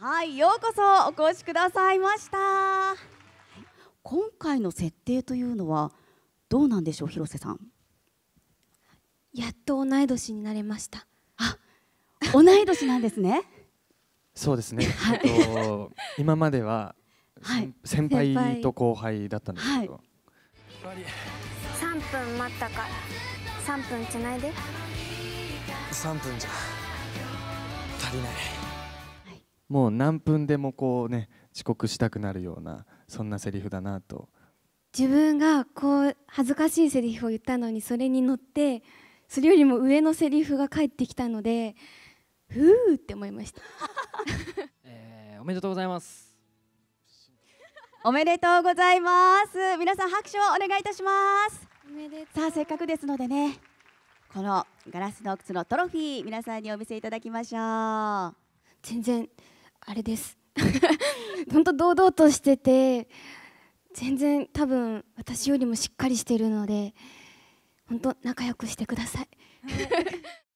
はいようこそお越しくださいました、はい、今回の設定というのはどうなんでしょう広瀬さんやっと同い年になれましたあ同い年なんですね そうですね、はい、と今までは、はい、先輩と後輩だったんですけど、はい、3分待ったから3分つないで三分じゃ足りないもう何分でもこうね遅刻したくなるようなそんなセリフだなと自分がこう恥ずかしいセリフを言ったのにそれに乗ってそれよりも上のセリフが返ってきたのでふうって思いました、えー、おめでとうございますおめでとうございます皆さん拍手をお願いいたしますさあせっかくですのでねこのガラスの靴のトロフィー皆さんにお見せいただきましょう全然あれです 本当堂々としてて全然多分私よりもしっかりしてるので本当仲良くしてください